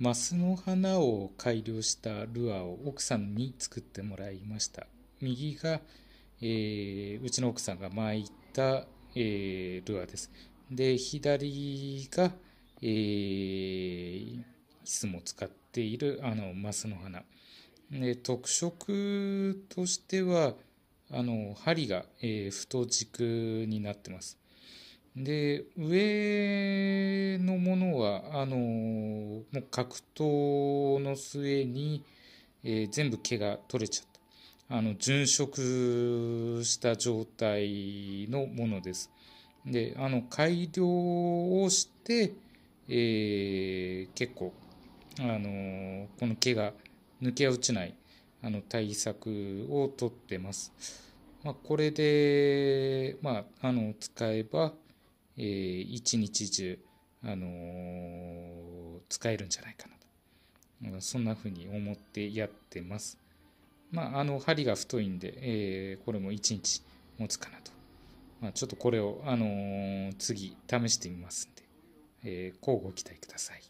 マスの花を改良したルアーを奥さんに作ってもらいました右が、えー、うちの奥さんが巻いた、えー、ルアーですで左が、えー、いつも使っているあのマスの花で特色としてはあの針が、えー、太軸になってますで上のものはあのもう格闘の末に、えー、全部毛が取れちゃったあの殉職した状態のものですであの改良をして、えー、結構あのこの毛が抜け落ちないあの対策をとってます、まあ、これで、まあ、あの使えば、えー、一日中あのー使えるんじゃないかなと。そんな風に思ってやってます。まあ、あの、針が太いんで、えー、これも1日持つかなと。まあ、ちょっとこれを、あのー、次試してみますんで、えー、交互期待ください。